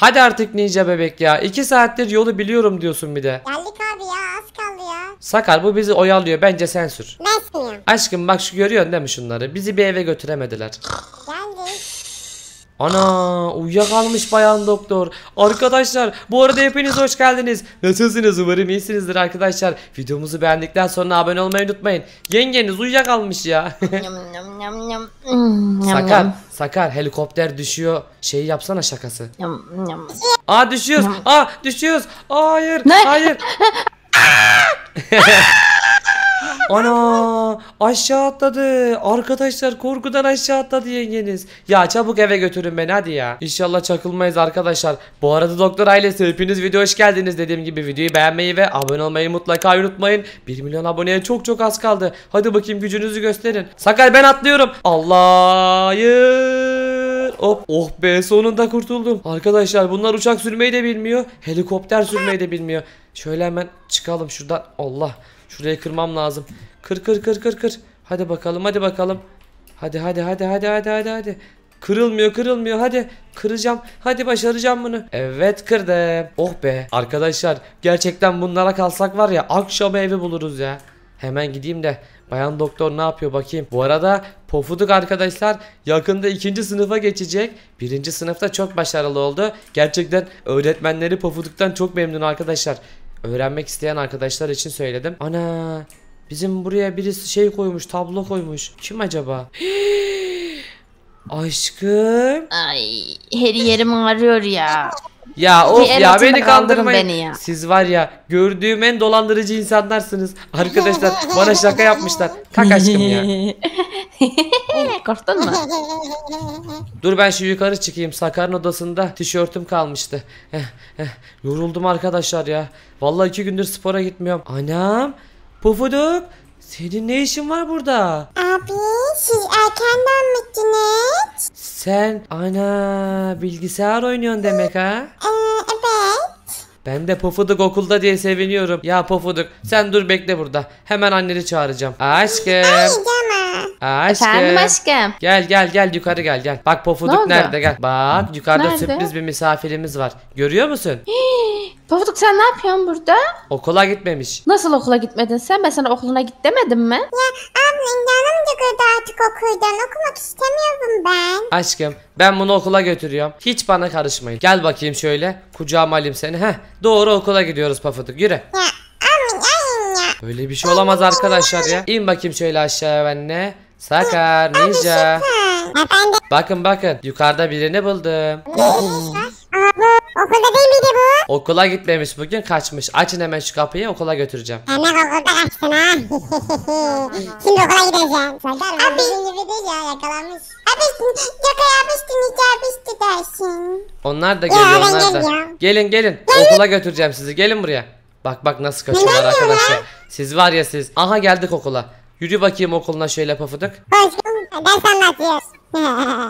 Hadi artık ninja bebek ya. 2 saattir yolu biliyorum diyorsun bir de. Geldik abi ya az kaldı ya. Sakar bu bizi oyalıyor. Bence sen sür. Ben sürüyorum. Aşkım bak şu görüyorsun değil mi şunları? Bizi bir eve götüremediler. Ana uyuyakalmış bayan doktor. Arkadaşlar bu arada hepiniz hoş geldiniz. Nasılsınız umarım iyisinizdir arkadaşlar. Videomuzu beğendikten sonra abone olmayı unutmayın. Yengeniz uyuyakalmış ya. Mm, sakar sakar helikopter düşüyor. Şeyi yapsana şakası. Aa düşüyoruz. Aa düşüyoruz. Aa, hayır hayır. Ana aşağı atladı. Arkadaşlar korkudan aşağı atladı yengeniz. Ya çabuk eve götürün beni hadi ya. İnşallah çakılmayız arkadaşlar. Bu arada doktor ailesi hepiniz video hoş geldiniz. Dediğim gibi videoyu beğenmeyi ve abone olmayı mutlaka unutmayın. 1 milyon aboneye çok çok az kaldı. Hadi bakayım gücünüzü gösterin. Sakal ben atlıyorum. Allah'ım. Hop oh be sonunda kurtuldum. Arkadaşlar bunlar uçak sürmeyi de bilmiyor. Helikopter sürmeyi de bilmiyor. Şöyle hemen çıkalım şuradan. Allah. Şurayı kırmam lazım. Kır kır kır kır kır. Hadi bakalım hadi bakalım. Hadi hadi hadi hadi hadi hadi hadi. Kırılmıyor kırılmıyor hadi kıracağım hadi başaracağım bunu Evet kırdım oh be arkadaşlar gerçekten bunlara kalsak var ya akşam evi buluruz ya Hemen gideyim de bayan doktor ne yapıyor bakayım. Bu arada pofuduk arkadaşlar yakında ikinci sınıfa geçecek. Birinci sınıfta çok başarılı oldu. Gerçekten öğretmenleri pofuduktan çok memnun arkadaşlar. Öğrenmek isteyen arkadaşlar için söyledim. Ana bizim buraya birisi şey koymuş tablo koymuş. Kim acaba? Aşkım. Ay her yerim ağrıyor ya. Ya of ya beni kandırmayın. Beni ya. Siz var ya gördüğüm en dolandırıcı insanlarsınız. Arkadaşlar bana şaka yapmışlar. Kalk aşkım ya. Korktun mu? Dur ben şu yukarı çıkayım. Sakar'ın odasında tişörtüm kalmıştı. Heh, heh. Yoruldum arkadaşlar ya. Vallahi iki gündür spora gitmiyorum. Anam. Pufuduk. Senin ne işin var burada? Abi siz erkenden mi miydiniz? Sen ana bilgisayar oynuyorsun demek ha? Ee, evet. Ben de pofuduk okulda diye seviniyorum. Ya pofuduk sen dur bekle burada. Hemen anneni çağıracağım. Aşkım. Ay canım. Aa, aşkım. Efendim aşkım. Gel gel gel yukarı gel gel. Bak pofuduk ne nerede gel. Bak yukarıda nerede? sürpriz bir misafirimiz var. Görüyor musun? Pofuduk sen ne yapıyorsun burada? Okula gitmemiş. Nasıl okula gitmedin sen? Ben sana okuluna git demedim mi? Ya abla canım çıkırdı artık okuldan. Okumak istemiyorum ben. Aşkım ben bunu okula götürüyorum. Hiç bana karışmayın. Gel bakayım şöyle. Kucağıma alayım seni. Heh doğru okula gidiyoruz pofuduk. Yürü. Ya Öyle bir şey olamaz arkadaşlar ya. İn bakayım şöyle aşağıya benle. Sakar, Ninja. Efendim. Bakın bakın yukarıda birini buldum. bu okulda değil miydi bu? Okula gitmemiş bugün kaçmış. Açın hemen şu kapıyı okula götüreceğim. Hemen okulda kaçtın ha. Şimdi okula gideceğim. Sakar Abi. bizim gibi değil ya yakalanmış. Abi çok yapıştın hiç yapıştı dersin. Onlar da geliyor ben onlar da. geliyorum. Gelin gelin okula götüreceğim sizi gelin buraya. Bak bak nasıl kaçıyorlar arkadaşlar. Siz var ya siz. Aha geldik okula. Yürü bakayım okuluna şöyle pafıdık. Hoş bulduk. Ders anlatıyoruz.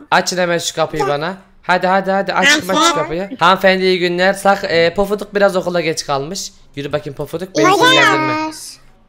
Açın hemen şu kapıyı bana. Hadi hadi hadi açma şu kapıyı. Hanımefendi iyi günler. Sak e, pofuduk biraz okula geç kalmış. Yürü bakayım pofuduk beni sinirlendirme.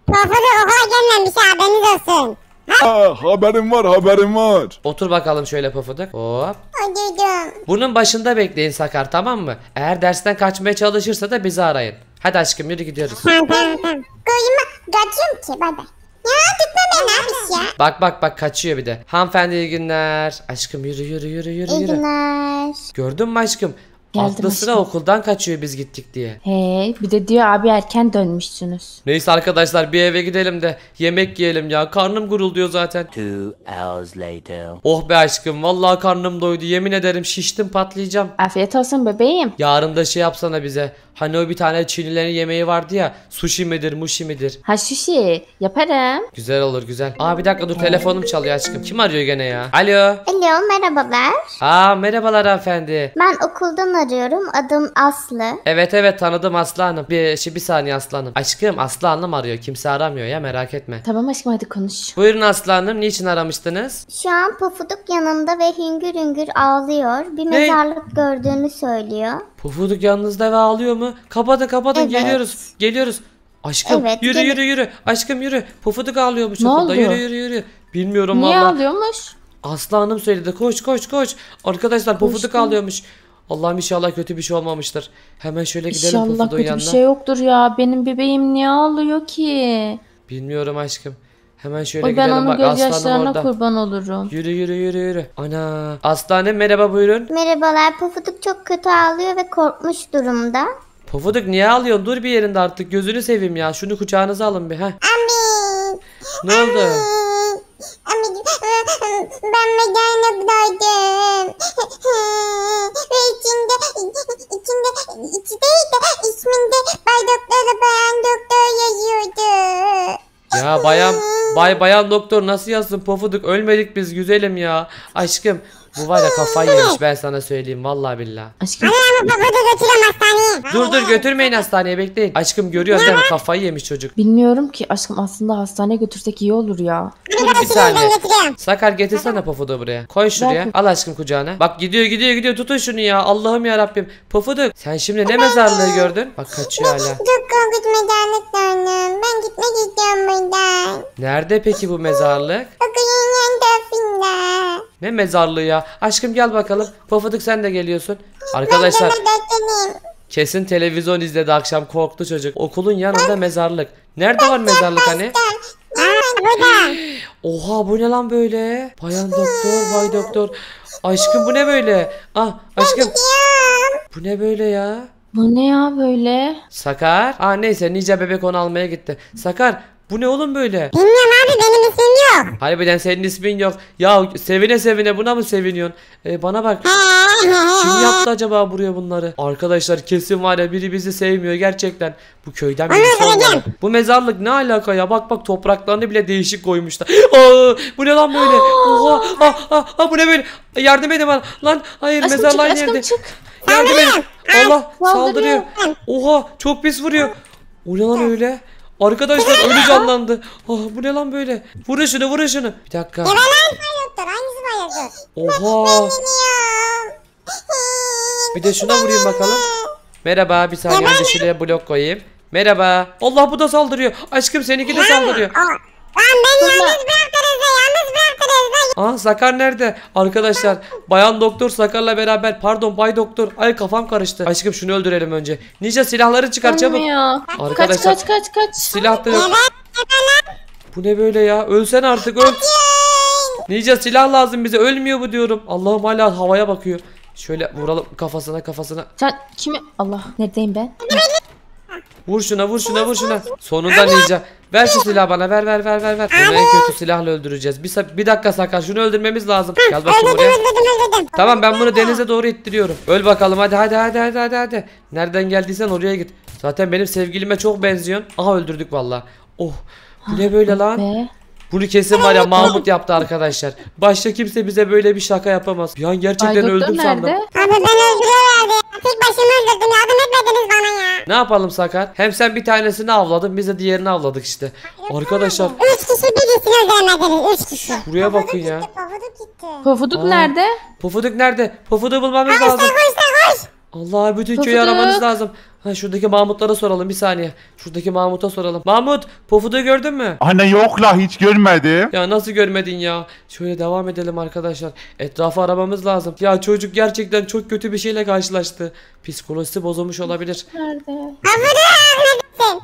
Pofuduk okula gelmemiş haberiniz olsun. Ha, haberim var haberim var. Otur bakalım şöyle pofuduk. Hop. Acıdım. Bunun başında bekleyin Sakar tamam mı? Eğer dersten kaçmaya çalışırsa da bizi arayın. Hadi aşkım yürü gidiyoruz. Tamam tamam tamam. Koyuma kaçıyorum ki bay bay. Ya gitmem Elabis ya. Bak bak bak kaçıyor bir de. Hanımefendi iyi günler. Aşkım yürü yürü yürü yürü. İyi yürü. günler. Gördün mü aşkım? Geldim Aklı okuldan kaçıyor biz gittik diye. He, bir de diyor abi erken dönmüşsünüz. Neyse arkadaşlar bir eve gidelim de yemek yiyelim ya. Karnım gurulduyor zaten. Two hours later. Oh be aşkım vallahi karnım doydu. Yemin ederim şiştim patlayacağım. Afiyet olsun bebeğim. Yarın da şey yapsana bize. Hani o bir tane Çinlilerin yemeği vardı ya. Sushi midir, mushi midir? Ha sushi yaparım. Güzel olur güzel. Aa bir dakika dur telefonum çalıyor aşkım. Kim arıyor gene ya? Alo. Alo merhabalar. Aa merhabalar efendi. Ben okuldan arıyorum. Adım Aslı. Evet evet tanıdım Aslı Hanım. Bir, şey bir saniye Aslı Hanım. Aşkım Aslı Hanım arıyor. Kimse aramıyor ya merak etme. Tamam aşkım hadi konuş. Buyurun Aslı Hanım niçin aramıştınız? Şu an Pufuduk yanımda ve hüngür hüngür ağlıyor. Bir Ne? mezarlık gördüğünü söylüyor. Pufuduk yanınızda ve ağlıyor mu? Kapatın kapatın Evet. geliyoruz. Geliyoruz. Aşkım Evet, yürü gelin. yürü yürü. Aşkım yürü. Pufuduk ağlıyormuş Ne okulda. oldu? Yürü yürü yürü. Bilmiyorum Niye valla. ağlıyormuş? Aslı Hanım söyledi. Koş koş koş. Arkadaşlar pofuduk Koştum. ağlıyormuş. Allah'ım inşallah kötü bir şey olmamıştır. Hemen şöyle gidelim İnşallah Pufudun kötü bir şey yoktur ya. Benim bebeğim niye ağlıyor ki? Bilmiyorum aşkım. Hemen şöyle Oy ben gidelim onun bak aslanım gözyaşlarına orada. kurban olurum. Yürü yürü yürü yürü. Ana. Aslanım merhaba buyurun. Merhabalar. Pufuduk çok kötü ağlıyor ve korkmuş durumda. Pufuduk niye ağlıyorsun? Dur bir yerinde artık. Gözünü seveyim ya. Şunu kucağınıza alın bir. Heh. Ne oldu? ben vegan ablaydım. Ve içinde, içinde, içi değil de isminde Bay Doktor'la Bayan Doktor yazıyordu. Ya bayan, bay bayan doktor nasıl yazsın pofuduk ölmedik biz güzelim ya. Aşkım bu var ya kafayı yemiş ben sana söyleyeyim vallahi billah. Aşkım. ama babada götürüyorum hastaneye. Dur dur götürmeyin hastaneye bekleyin. Aşkım görüyoruz değil mi kafayı yemiş çocuk. Bilmiyorum ki aşkım aslında hastaneye götürsek iyi olur ya. Dur bir saniye. Sakar getirsene Pofud'u buraya. Koy şuraya. Al aşkım kucağına. Bak gidiyor gidiyor gidiyor tutun şunu ya. Allah'ım ya Rabbim. Pofuduk sen şimdi ne mezarlığı gördün? Bak kaçıyor hala. Çok korkunç mezarlık canım. Ben gitmek istiyorum buradan. Nerede peki bu mezarlık? Okulun yan tarafında. Ne mezarlığı ya? Aşkım gel bakalım. Pofuduk sen de geliyorsun. Arkadaşlar. Kesin televizyon izledi akşam korktu çocuk. Okulun yanında mezarlık. Nerede var mezarlık hani? Oha bu ne lan böyle? Bayan doktor, bay doktor. Aşkım bu ne böyle? Ah aşkım. Bu ne böyle ya? Bu ne ya böyle? Sakar. Aa neyse nice bebek onu almaya gitti. Sakar bu ne oğlum böyle? Bilmiyorum abi benim Harbiden senin ismin yok. Ya sevine sevine buna mı seviniyorsun? Ee, bana bak. Kim yaptı acaba buraya bunları? Arkadaşlar kesin var ya biri bizi sevmiyor gerçekten. Bu köyden birisi olmalı. Bu mezarlık ne alaka ya? Bak bak topraklarını bile değişik koymuşlar. Aa, bu ne lan böyle? Oha, ah, ah, ah, bu ne böyle? E, yardım edin bana. Lan hayır aşkım mezarlar çık, nerede? Yardım edin. Allah saldırıyor. Oha çok pis vuruyor. O ne lan öyle? Arkadaşlar öyle canlandı. Ah bu ne lan böyle? Vur şunu vur şunu. Bir dakika. Eve Oha. Bir de şuna vurayım bakalım. Merhaba bir saniye önce şuraya blok koyayım. Merhaba. Allah bu da saldırıyor. Aşkım seninki de saldırıyor. Lan ben yalnız bırak Aa ah, Sakar nerede? Arkadaşlar bayan doktor Sakar'la beraber pardon bay doktor. Ay kafam karıştı. Aşkım şunu öldürelim önce. Ninja silahları çıkar çabuk. Olmuyor. Kaç kaç kaç kaç. silah da yok. Bu ne böyle ya? Ölsen artık öl. Ninja silah lazım bize. Ölmüyor bu diyorum. Allah'ım hala havaya bakıyor. Şöyle vuralım kafasına kafasına. Sen kimi? Allah neredeyim ben? Vur şuna vur şuna vur şuna. Sonunda Ninja. Ver şu silahı bana ver ver ver ver ver. Onu en kötü silahla öldüreceğiz. Bir, bir dakika Sakar şunu öldürmemiz lazım. Gel bakayım öldürdüm, buraya. Öldürdüm, öldürdüm. Tamam ben bunu denize doğru ittiriyorum. Öl bakalım hadi hadi hadi hadi hadi hadi. Nereden geldiysen oraya git. Zaten benim sevgilime çok benziyorsun. Aha öldürdük vallahi. Oh. Bu ne ah, böyle ah lan? Be. Bunu kesin var ya Mahmut yaptı arkadaşlar. Başta kimse bize böyle bir şaka yapamaz. Bir an gerçekten Ay, öldüm sandım. Abi ben öldürüyorlardı. Tek başıma öldürdüm yardım etmediniz bana ya. Ne yapalım Sakar? Hem sen bir tanesini avladın biz de diğerini avladık işte. Yok, Arkadaşlar Üç kişi birisini öldüremediniz. Üç kişi. şuraya bakın ya. Pofuduk gitti. Pofuduk Aa. nerede? Pofuduk nerede? Pofuduğu bulmamız Abi sen lazım. koşsana. Allah bütün köyü aramanız lazım. Ha, şuradaki Mahmutlara soralım bir saniye. Şuradaki Mahmut'a soralım. Mahmut Pofud'u gördün mü? Anne yok la hiç görmedim. Ya nasıl görmedin ya? Şöyle devam edelim arkadaşlar. Etrafı aramamız lazım. Ya çocuk gerçekten çok kötü bir şeyle karşılaştı. Psikolojisi bozulmuş olabilir. Nerede?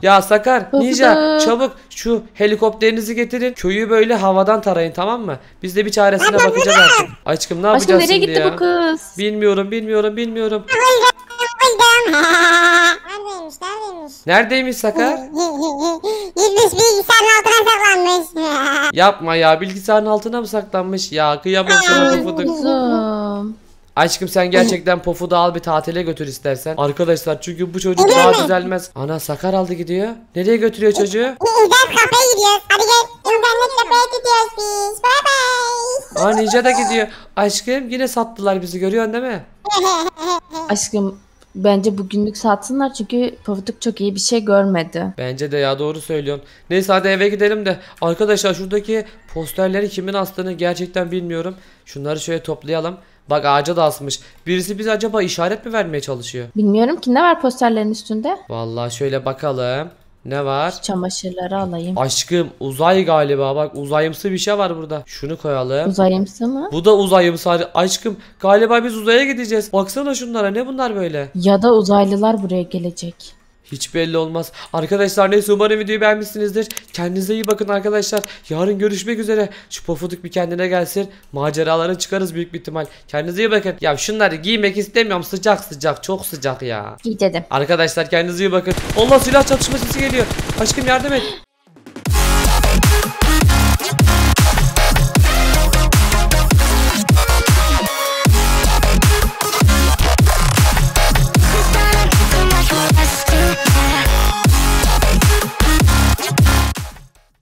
Ya Sakar, Pofuduk. Ninja çabuk şu helikopterinizi getirin. Köyü böyle havadan tarayın tamam mı? Biz de bir çaresine bakacağız artık. Aşkım ne yapacağız Aşkım, nereye şimdi gitti ya? bu kız? Bilmiyorum bilmiyorum bilmiyorum buldum. neredeymiş neredeymiş? Neredeymiş Sakar? Yüzmüş bilgisayarın altına saklanmış. Yapma ya bilgisayarın altına mı saklanmış ya? Kıyamam sana pofuduk. Aşkım sen gerçekten pofu da al bir tatile götür istersen. Arkadaşlar çünkü bu çocuk daha mi? düzelmez. Ana Sakar aldı gidiyor. Nereye götürüyor çocuğu? Güzel e, e, kafeye gidiyoruz. Hadi gel. İnternet kafeye gidiyoruz biz. Bye bye. Aa Ninja da gidiyor. Aşkım yine sattılar bizi görüyorsun değil mi? Aşkım Bence bugünlük satsınlar çünkü Pavuduk çok iyi bir şey görmedi. Bence de ya doğru söylüyorsun. Neyse hadi eve gidelim de. Arkadaşlar şuradaki posterleri kimin astığını gerçekten bilmiyorum. Şunları şöyle toplayalım. Bak ağaca da asmış. Birisi bize acaba işaret mi vermeye çalışıyor? Bilmiyorum ki ne var posterlerin üstünde? Vallahi şöyle bakalım. Ne var? Şu çamaşırları alayım. Aşkım uzay galiba bak uzayımsı bir şey var burada. Şunu koyalım. Uzayımsı mı? Bu da uzayımsı. Aşkım galiba biz uzaya gideceğiz. Baksana şunlara ne bunlar böyle? Ya da uzaylılar buraya gelecek. Hiç belli olmaz. Arkadaşlar neyse umarım videoyu beğenmişsinizdir. Kendinize iyi bakın arkadaşlar. Yarın görüşmek üzere. Şu pofuduk bir kendine gelsin. Maceralara çıkarız büyük bir ihtimal. Kendinize iyi bakın. Ya şunları giymek istemiyorum. Sıcak sıcak. Çok sıcak ya. İyi dedim. Arkadaşlar kendinize iyi bakın. Allah silah çatışma sesi geliyor. Aşkım yardım et.